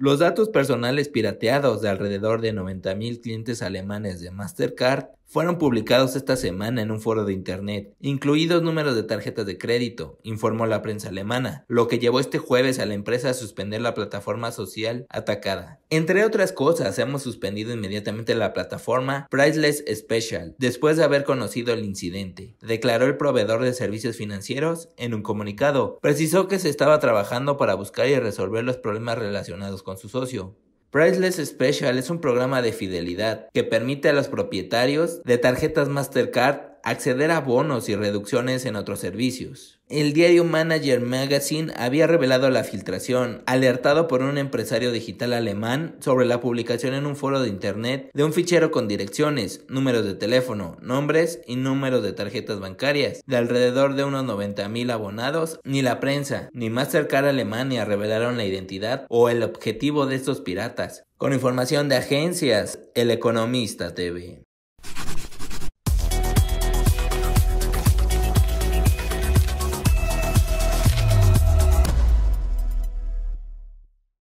Los datos personales pirateados de alrededor de 90.000 clientes alemanes de Mastercard fueron publicados esta semana en un foro de Internet, incluidos números de tarjetas de crédito, informó la prensa alemana, lo que llevó este jueves a la empresa a suspender la plataforma social atacada. Entre otras cosas, hemos suspendido inmediatamente la plataforma Priceless Special después de haber conocido el incidente, declaró el proveedor de servicios financieros en un comunicado. Precisó que se estaba trabajando para buscar y resolver los problemas relacionados con su socio. Priceless Special es un programa de fidelidad que permite a los propietarios de tarjetas Mastercard acceder a bonos y reducciones en otros servicios. El diario Manager Magazine había revelado la filtración, alertado por un empresario digital alemán sobre la publicación en un foro de internet de un fichero con direcciones, números de teléfono, nombres y números de tarjetas bancarias de alrededor de unos 90.000 abonados. Ni la prensa ni más a Alemania revelaron la identidad o el objetivo de estos piratas. Con información de agencias, El Economista TV.